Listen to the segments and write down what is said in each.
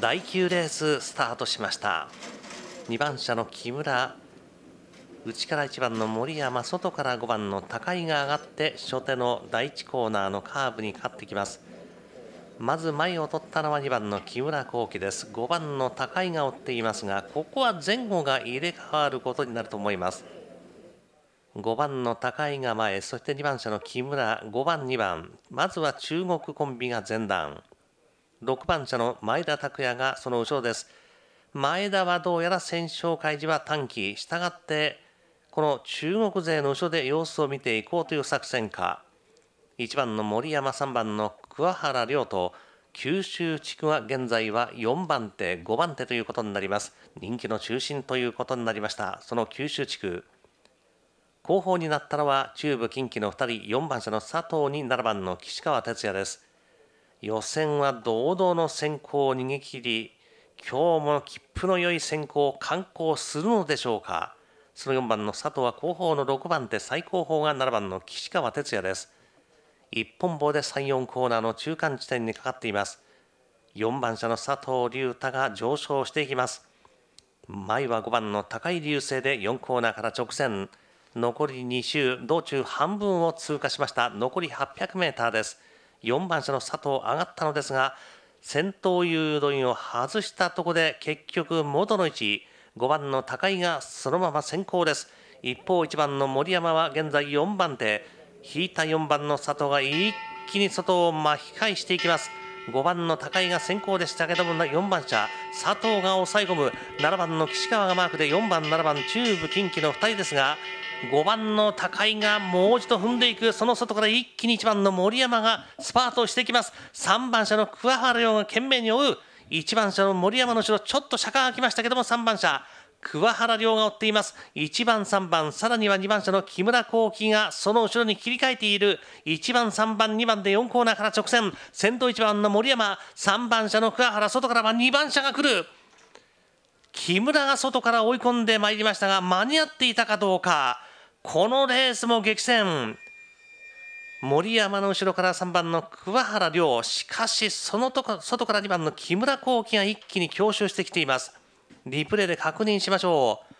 第9レーススタートしました2番車の木村内から1番の森山外から5番の高井が上がって初手の第1コーナーのカーブに勝ってきますまず前を取ったのは2番の木村幸喜です5番の高井が追っていますがここは前後が入れ替わることになると思います5番の高井が前そして2番車の木村5番2番まずは中国コンビが前段6番車の前田拓也がその後ろです前田はどうやら戦勝開示は短期したがってこの中国勢の後ろで様子を見ていこうという作戦か1番の森山3番の桑原亮と九州地区は現在は4番手5番手ということになります人気の中心ということになりましたその九州地区後方になったのは中部近畿の2人4番車の佐藤に7番の岸川哲也です予選は堂々の先行を逃げ切り今日も切符の良い先行を敢行するのでしょうかその4番の佐藤は後方の6番手最高峰が7番の岸川哲也です一本棒で3、4コーナーの中間地点にかかっています4番車の佐藤隆太が上昇していきます前は5番の高井流星で4コーナーから直線残り2周道中半分を通過しました残り 800m です4番車の佐藤上がったのですが先頭誘導員を外したとこで結局元の位置5番の高井がそのまま先行です一方1番の森山は現在4番手引いた4番の佐藤が一気に外を巻き返していきます5番の高井が先行でしたけども4番車佐藤が抑え込む7番の岸川がマークで4番7番中部近畿の2人ですが5番の高井がもう一度踏んでいくその外から一気に1番の森山がスパートしていきます3番車の桑原陽が懸命に追う1番車の森山の後ろちょっと車間空きましたけども3番車桑原亮が追っています1番3番さらには2番車の木村幸輝がその後ろに切り替えている1番3番2番で4コーナーから直線先頭1番の森山3番車の桑原外からは2番車が来る木村が外から追い込んでまいりましたが間に合っていたかどうかこのレースも激戦森山の後ろから3番の桑原亮しかしそのとこ外から2番の木村幸輝が一気に強襲してきていますリプレイで確認しましょう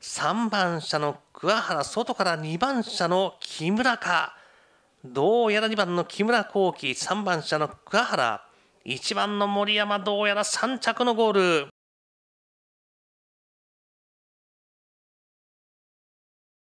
3番車の桑原外から2番車の木村かどうやら2番の木村幸輝3番車の桑原1番の森山どうやら3着のゴール